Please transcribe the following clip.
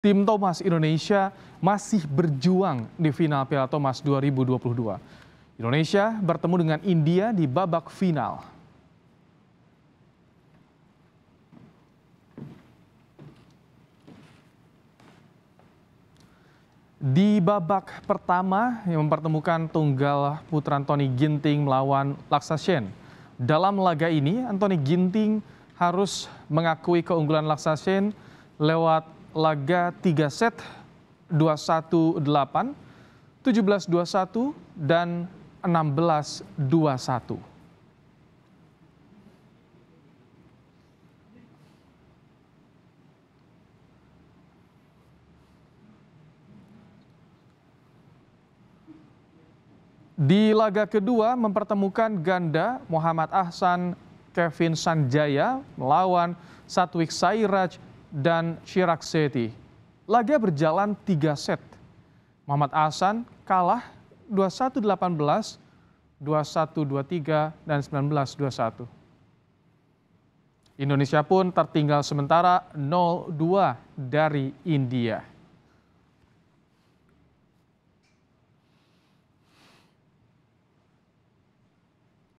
Tim Thomas Indonesia masih berjuang di final Piala Thomas 2022. Indonesia bertemu dengan India di babak final. Di babak pertama yang mempertemukan tunggal putra Anthony Ginting melawan Laksa Shen. Dalam laga ini, Anthony Ginting harus mengakui keunggulan Laksa Shen lewat laga 3 set 21-8, 17-21 dan 16-21. Di laga kedua mempertemukan ganda Muhammad Ahsan Kevin Sanjaya melawan Satwik Sairaj dan Shirak Seti. Laga berjalan 3 set. Muhammad Asan kalah 21-18, 21-23, dan 19-21. Indonesia pun tertinggal sementara 0-2 dari India.